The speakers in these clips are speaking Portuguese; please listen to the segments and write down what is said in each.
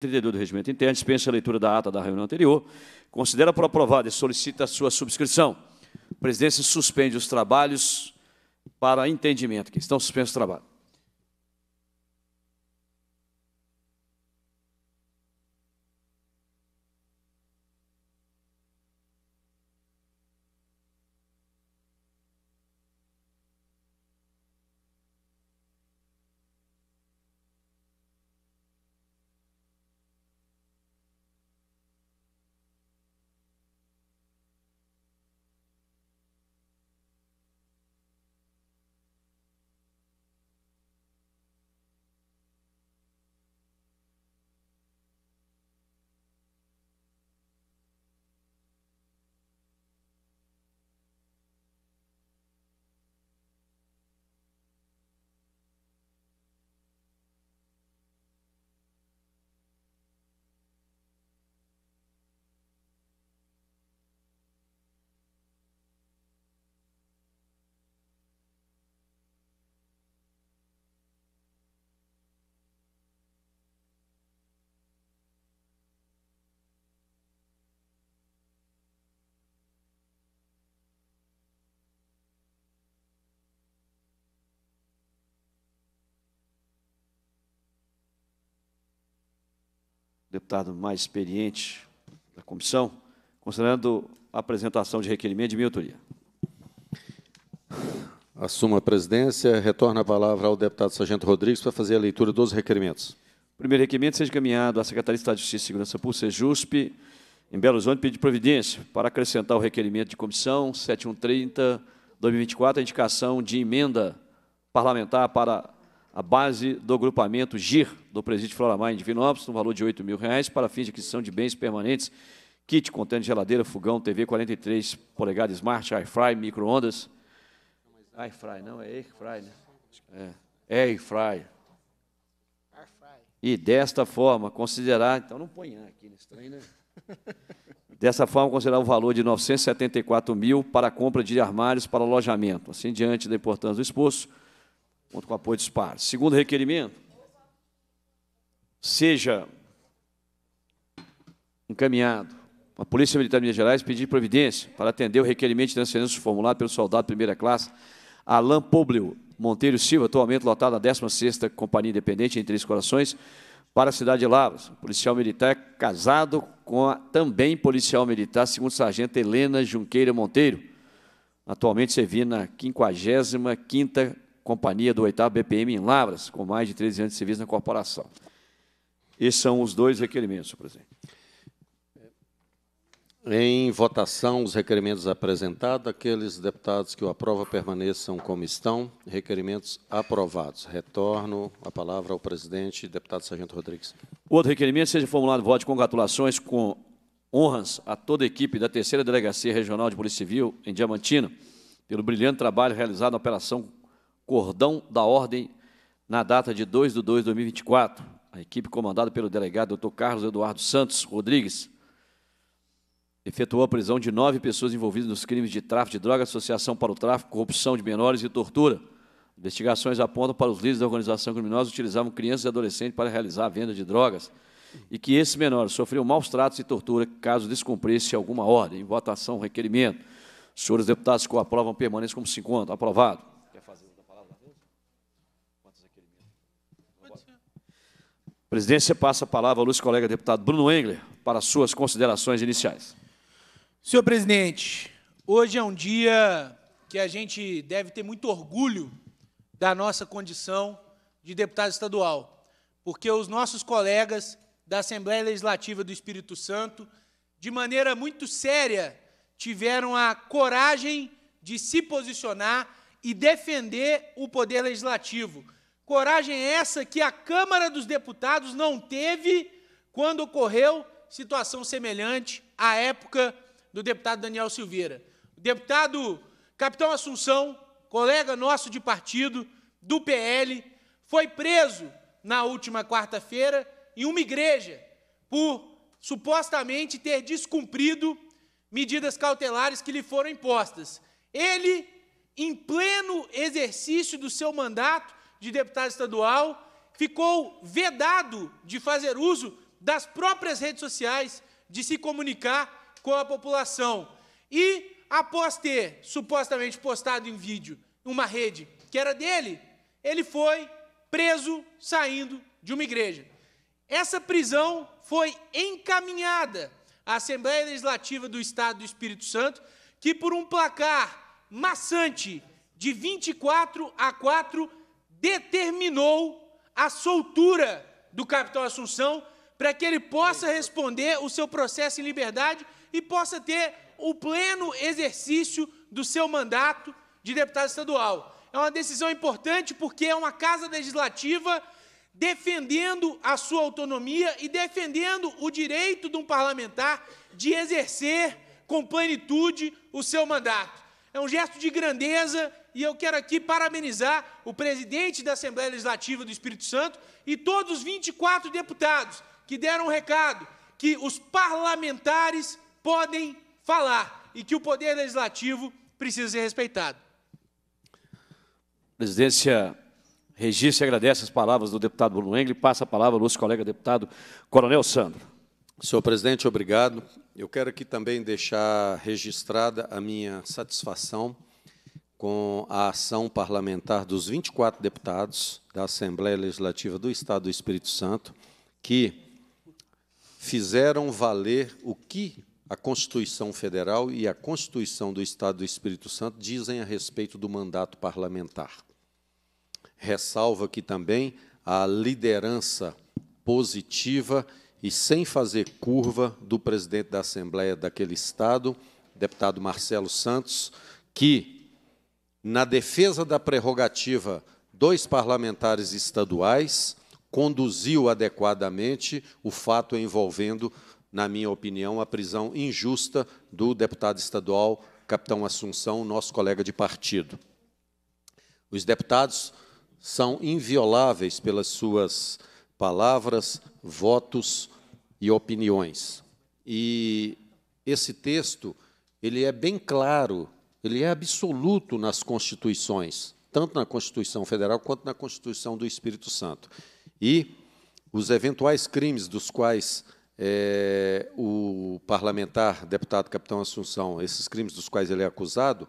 32 do Regimento Interno, dispensa a leitura da ata da reunião anterior, considera por aprovada e solicita a sua subscrição. A presidência suspende os trabalhos para entendimento, que estão suspensos os trabalhos. deputado mais experiente da comissão, considerando a apresentação de requerimento de minha autoria. Assumo a presidência. Retorna a palavra ao deputado Sargento Rodrigues para fazer a leitura dos requerimentos. Primeiro requerimento seja encaminhado à Secretaria de Estado de Justiça e Segurança Pública, JUSP, em Belo Horizonte, pedir providência para acrescentar o requerimento de comissão 7130-2024, a indicação de emenda parlamentar para a base do agrupamento GIR do presídio Floramar em Divinópolis, no valor de R$ reais para fins de aquisição de bens permanentes, kit contendo geladeira, fogão, TV 43 polegadas smart, air fry, micro-ondas. fry não, é air-fry, né? É, air fry E desta forma, considerar... Então, não põe aqui nesse trem, né? Dessa forma, considerar o valor de R$ 974 mil para a compra de armários para alojamento. Assim, diante da importância do esforço, Conto com o apoio dos pares. Segundo requerimento, seja encaminhado a Polícia Militar de Minas Gerais pedir providência para atender o requerimento de transferência formulado pelo soldado primeira classe Alain Públio Monteiro Silva, atualmente lotado na 16ª Companhia Independente em Três Corações, para a cidade de Lavras. Policial militar casado com a também policial militar, segundo sargento Helena Junqueira Monteiro, atualmente servindo na 55ª companhia do 8 BPM em Lavras, com mais de 13 anos de serviço na corporação. Esses são os dois requerimentos, senhor presidente. Em votação, os requerimentos apresentados, aqueles deputados que o aprovam permaneçam como estão. Requerimentos aprovados. Retorno a palavra ao presidente, deputado Sargento Rodrigues. Outro requerimento seja formulado voto de congratulações com honras a toda a equipe da Terceira Delegacia Regional de Polícia Civil em Diamantina pelo brilhante trabalho realizado na Operação Cordão da Ordem na data de 2 de 2 de 2024. A equipe comandada pelo delegado Dr. Carlos Eduardo Santos Rodrigues efetuou a prisão de nove pessoas envolvidas nos crimes de tráfico de drogas, associação para o tráfico, corrupção de menores e tortura. Investigações apontam para os líderes da organização criminosa utilizavam crianças e adolescentes para realizar a venda de drogas e que esses menores sofriam maus tratos e tortura caso descumprisse alguma ordem. votação, requerimento. senhores deputados que o aprovam permaneçam como se encontram. Aprovado. Quer fazer? presidência passa a palavra ao nosso colega deputado Bruno Engler para suas considerações iniciais. Senhor presidente, hoje é um dia que a gente deve ter muito orgulho da nossa condição de deputado estadual, porque os nossos colegas da Assembleia Legislativa do Espírito Santo, de maneira muito séria, tiveram a coragem de se posicionar e defender o poder legislativo Coragem é essa que a Câmara dos Deputados não teve quando ocorreu situação semelhante à época do deputado Daniel Silveira. O deputado Capitão Assunção, colega nosso de partido, do PL, foi preso na última quarta-feira em uma igreja por supostamente ter descumprido medidas cautelares que lhe foram impostas. Ele, em pleno exercício do seu mandato, de deputado estadual, ficou vedado de fazer uso das próprias redes sociais, de se comunicar com a população. E, após ter supostamente postado em vídeo uma rede que era dele, ele foi preso saindo de uma igreja. Essa prisão foi encaminhada à Assembleia Legislativa do Estado do Espírito Santo, que, por um placar maçante de 24 a 4, determinou a soltura do capitão Assunção para que ele possa responder o seu processo em liberdade e possa ter o pleno exercício do seu mandato de deputado estadual. É uma decisão importante porque é uma casa legislativa defendendo a sua autonomia e defendendo o direito de um parlamentar de exercer com plenitude o seu mandato. É um gesto de grandeza e eu quero aqui parabenizar o presidente da Assembleia Legislativa do Espírito Santo e todos os 24 deputados que deram um recado que os parlamentares podem falar e que o poder legislativo precisa ser respeitado. Presidência e agradece as palavras do deputado Bruno Engle. e passa a palavra ao nosso colega deputado Coronel Sandro. Senhor presidente, obrigado. Eu quero aqui também deixar registrada a minha satisfação com a ação parlamentar dos 24 deputados da Assembleia Legislativa do Estado do Espírito Santo, que fizeram valer o que a Constituição Federal e a Constituição do Estado do Espírito Santo dizem a respeito do mandato parlamentar. Ressalva aqui também a liderança positiva e sem fazer curva do presidente da Assembleia daquele Estado, deputado Marcelo Santos, que na defesa da prerrogativa dos parlamentares estaduais, conduziu adequadamente o fato envolvendo, na minha opinião, a prisão injusta do deputado estadual Capitão Assunção, nosso colega de partido. Os deputados são invioláveis pelas suas palavras, votos e opiniões. E esse texto ele é bem claro ele é absoluto nas constituições, tanto na Constituição Federal quanto na Constituição do Espírito Santo. E os eventuais crimes dos quais é, o parlamentar, deputado Capitão Assunção, esses crimes dos quais ele é acusado,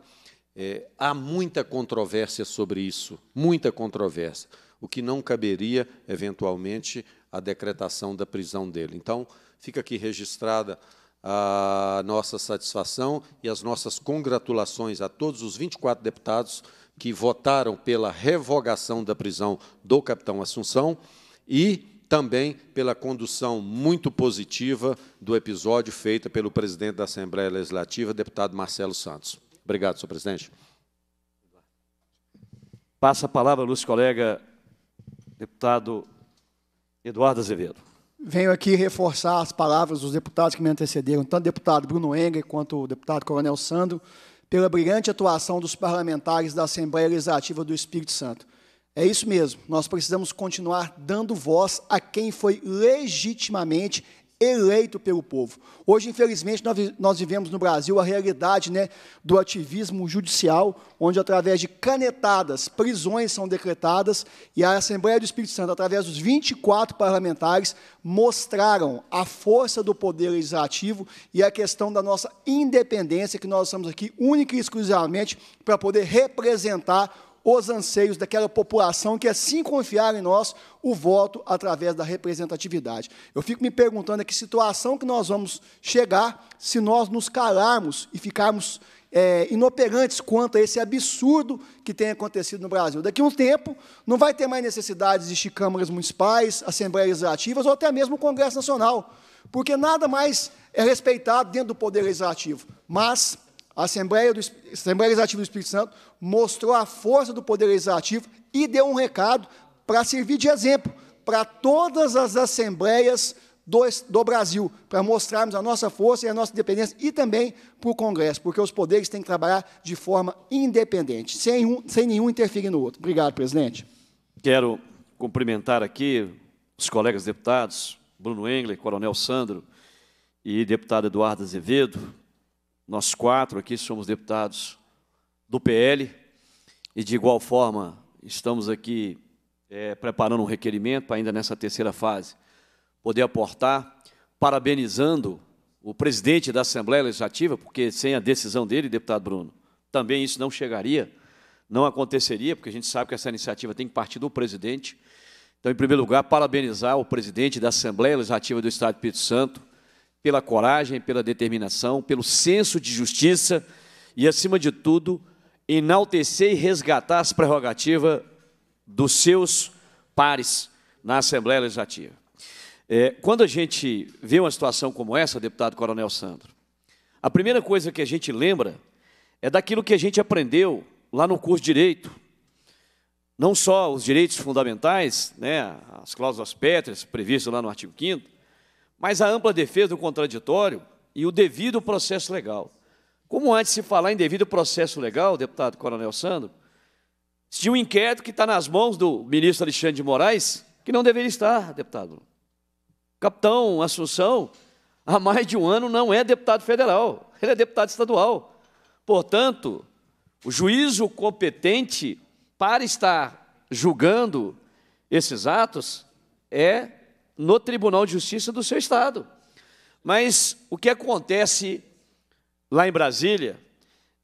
é, há muita controvérsia sobre isso, muita controvérsia, o que não caberia, eventualmente, a decretação da prisão dele. Então, fica aqui registrada a nossa satisfação e as nossas congratulações a todos os 24 deputados que votaram pela revogação da prisão do capitão Assunção e também pela condução muito positiva do episódio feita pelo presidente da Assembleia Legislativa, deputado Marcelo Santos. Obrigado, senhor presidente. Passa a palavra, Lúcio, colega deputado Eduardo Azevedo. Venho aqui reforçar as palavras dos deputados que me antecederam, tanto o deputado Bruno Enga quanto o deputado Coronel Sandro, pela brilhante atuação dos parlamentares da Assembleia Legislativa do Espírito Santo. É isso mesmo, nós precisamos continuar dando voz a quem foi legitimamente eleito pelo povo. Hoje, infelizmente, nós vivemos no Brasil a realidade né, do ativismo judicial, onde, através de canetadas, prisões são decretadas, e a Assembleia do Espírito Santo, através dos 24 parlamentares, mostraram a força do poder legislativo e a questão da nossa independência, que nós estamos aqui única e exclusivamente para poder representar os anseios daquela população que assim confiar em nós o voto através da representatividade. Eu fico me perguntando a que situação que nós vamos chegar se nós nos calarmos e ficarmos é, inoperantes quanto a esse absurdo que tem acontecido no Brasil. Daqui a um tempo, não vai ter mais necessidade de existir câmaras municipais, assembleias legislativas ou até mesmo o Congresso Nacional, porque nada mais é respeitado dentro do Poder Legislativo. Mas a Assembleia, do, Assembleia Legislativa do Espírito Santo mostrou a força do Poder Legislativo e deu um recado para servir de exemplo para todas as assembleias do, do Brasil, para mostrarmos a nossa força e a nossa independência, e também para o Congresso, porque os poderes têm que trabalhar de forma independente, sem, um, sem nenhum interferir no outro. Obrigado, presidente. Quero cumprimentar aqui os colegas deputados, Bruno Engler, Coronel Sandro e deputado Eduardo Azevedo, nós quatro aqui somos deputados do PL e, de igual forma, estamos aqui é, preparando um requerimento, ainda nessa terceira fase, poder aportar, parabenizando o presidente da Assembleia Legislativa, porque sem a decisão dele, deputado Bruno, também isso não chegaria, não aconteceria, porque a gente sabe que essa iniciativa tem que partir do presidente. Então, em primeiro lugar, parabenizar o presidente da Assembleia Legislativa do Estado do Espírito Santo, pela coragem, pela determinação, pelo senso de justiça e, acima de tudo, enaltecer e resgatar as prerrogativas dos seus pares na Assembleia Legislativa. É, quando a gente vê uma situação como essa, deputado Coronel Sandro, a primeira coisa que a gente lembra é daquilo que a gente aprendeu lá no curso de Direito. Não só os direitos fundamentais, né, as cláusulas pétreas previstas lá no artigo 5 mas a ampla defesa do contraditório e o devido processo legal. Como antes se falar em devido processo legal, deputado Coronel Sandro, se um inquérito que está nas mãos do ministro Alexandre de Moraes, que não deveria estar, deputado. Capitão Assunção, há mais de um ano, não é deputado federal, ele é deputado estadual. Portanto, o juízo competente para estar julgando esses atos é no Tribunal de Justiça do seu estado. Mas o que acontece lá em Brasília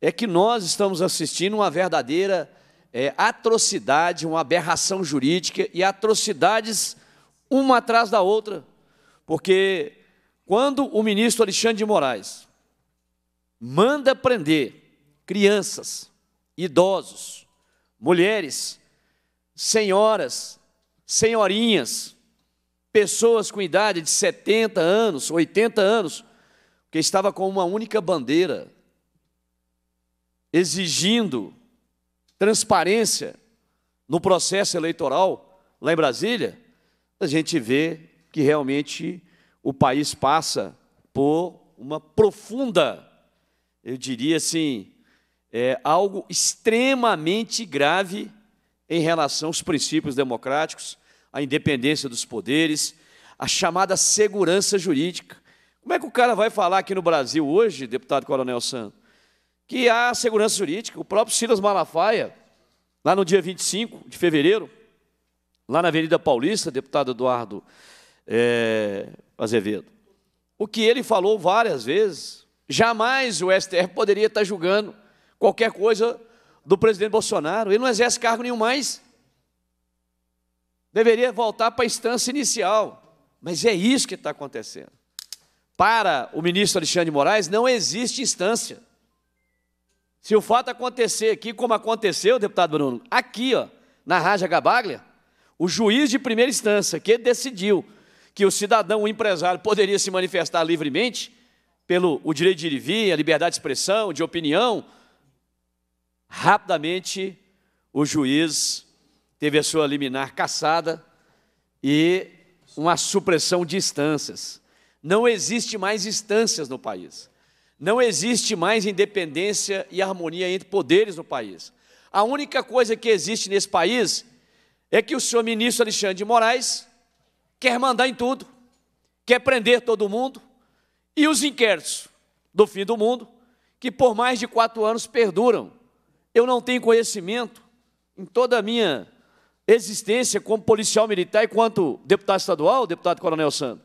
é que nós estamos assistindo uma verdadeira é, atrocidade, uma aberração jurídica e atrocidades uma atrás da outra. Porque quando o ministro Alexandre de Moraes manda prender crianças, idosos, mulheres, senhoras, senhorinhas, pessoas com idade de 70 anos, 80 anos, que estava com uma única bandeira, exigindo transparência no processo eleitoral lá em Brasília, a gente vê que realmente o país passa por uma profunda, eu diria assim, é, algo extremamente grave em relação aos princípios democráticos a independência dos poderes, a chamada segurança jurídica. Como é que o cara vai falar aqui no Brasil hoje, deputado Coronel Santos, que há segurança jurídica? O próprio Silas Malafaia, lá no dia 25 de fevereiro, lá na Avenida Paulista, deputado Eduardo é, Azevedo, o que ele falou várias vezes, jamais o STF poderia estar julgando qualquer coisa do presidente Bolsonaro. Ele não exerce cargo nenhum mais deveria voltar para a instância inicial. Mas é isso que está acontecendo. Para o ministro Alexandre de Moraes, não existe instância. Se o fato acontecer aqui, como aconteceu, deputado Bruno, aqui, ó, na Raja Gabaglia, o juiz de primeira instância que decidiu que o cidadão, o empresário, poderia se manifestar livremente pelo o direito de ir e vir, a liberdade de expressão, de opinião, rapidamente o juiz teve a sua liminar cassada e uma supressão de instâncias. Não existe mais instâncias no país. Não existe mais independência e harmonia entre poderes no país. A única coisa que existe nesse país é que o senhor ministro Alexandre de Moraes quer mandar em tudo, quer prender todo mundo, e os inquéritos do fim do mundo, que por mais de quatro anos perduram. Eu não tenho conhecimento, em toda a minha existência como policial militar e quanto deputado estadual, deputado Coronel Sandro,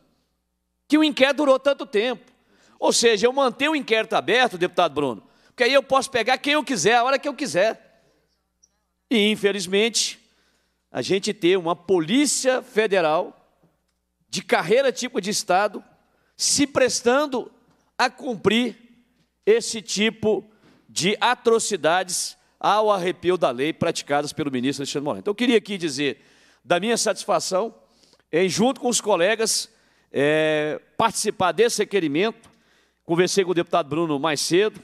que o inquérito durou tanto tempo. Ou seja, eu manter o inquérito aberto, deputado Bruno, porque aí eu posso pegar quem eu quiser, a hora que eu quiser. E, infelizmente, a gente ter uma polícia federal de carreira tipo de Estado se prestando a cumprir esse tipo de atrocidades ao arrepio da lei praticadas pelo ministro Alexandre Moreno. Então, eu queria aqui dizer da minha satisfação, em, junto com os colegas, é, participar desse requerimento. Conversei com o deputado Bruno mais cedo,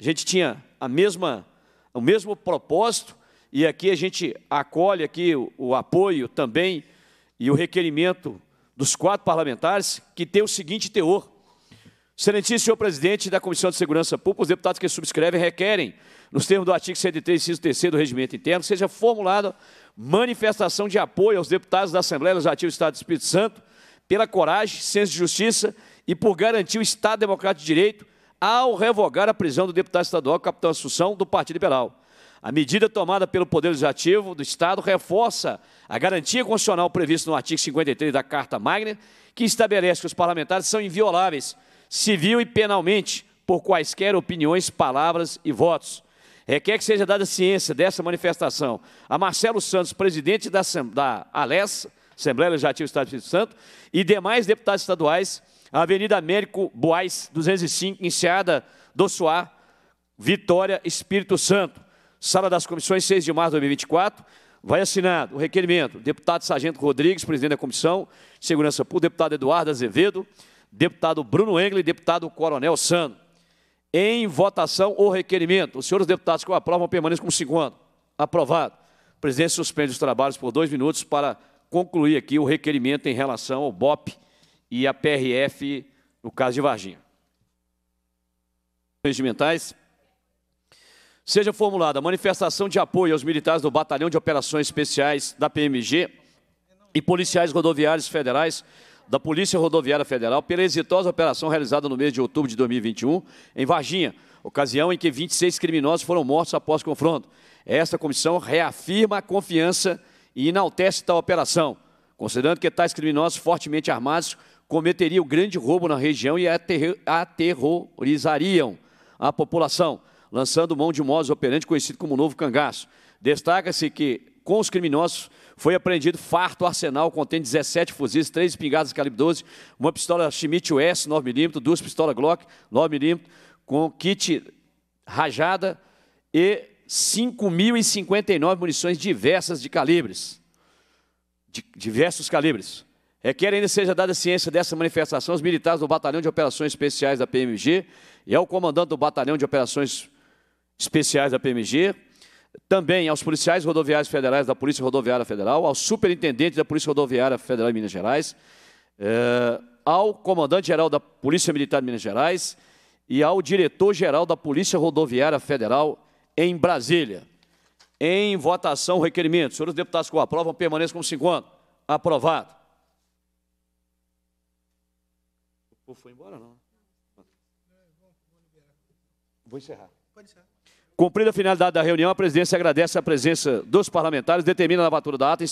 a gente tinha a mesma, o mesmo propósito, e aqui a gente acolhe aqui o, o apoio também e o requerimento dos quatro parlamentares, que tem o seguinte teor. Excelentíssimo senhor presidente da Comissão de Segurança Pública, os deputados que subscrevem requerem nos termos do artigo 103, inciso 3 do Regimento Interno, seja formulada manifestação de apoio aos deputados da Assembleia Legislativa do Estado do Espírito Santo pela coragem, senso de justiça e por garantir o Estado Democrático de Direito ao revogar a prisão do deputado estadual Capitão Assunção do Partido Liberal. A medida tomada pelo Poder Legislativo do Estado reforça a garantia constitucional prevista no artigo 53 da Carta Magna, que estabelece que os parlamentares são invioláveis, civil e penalmente, por quaisquer opiniões, palavras e votos. Requer é, que seja dada ciência dessa manifestação a Marcelo Santos, presidente da, da ALES, Assembleia Legislativa do Estado do Espírito Santo, e demais deputados estaduais, Avenida Américo Boais, 205, Enseada do Suá, Vitória, Espírito Santo. Sala das Comissões, 6 de março de 2024. Vai assinado o requerimento. Deputado Sargento Rodrigues, presidente da Comissão de Segurança Pública, deputado Eduardo Azevedo, deputado Bruno Engle e deputado Coronel Sano. Em votação o requerimento. Os senhores deputados que o aprovam permaneçam como segundo. Aprovado. O presidente suspende os trabalhos por dois minutos para concluir aqui o requerimento em relação ao BOP e à PRF, no caso de Varginha. Regimentais. Seja formulada manifestação de apoio aos militares do Batalhão de Operações Especiais da PMG e policiais rodoviários federais da Polícia Rodoviária Federal pela exitosa operação realizada no mês de outubro de 2021 em Varginha, ocasião em que 26 criminosos foram mortos após confronto. Esta comissão reafirma a confiança e enaltece tal operação, considerando que tais criminosos fortemente armados cometeriam grande roubo na região e aterrorizariam a população, lançando mão de um modus operandi conhecido como novo cangaço. Destaca-se que, com os criminosos, foi apreendido farto arsenal, contendo 17 fuzis, 3 espingardas calibre 12, uma pistola Schmidt US 9mm, duas pistolas Glock 9mm, com kit rajada e 5.059 munições diversas de calibres. De diversos calibres. Requer é, ainda seja dada ciência dessa manifestação aos militares do Batalhão de Operações Especiais da PMG e ao comandante do Batalhão de Operações Especiais da PMG, também aos policiais rodoviários federais da Polícia Rodoviária Federal, ao superintendente da Polícia Rodoviária Federal de Minas Gerais, eh, ao comandante-geral da Polícia Militar de Minas Gerais e ao diretor-geral da Polícia Rodoviária Federal em Brasília. Em votação, o requerimento. Senhores deputados que o aprovam, permaneçam como se encontram. Aprovado. O povo foi embora, não? Vou encerrar. Pode encerrar. Cumprida a finalidade da reunião, a presidência agradece a presença dos parlamentares, determina a lavatura da ata.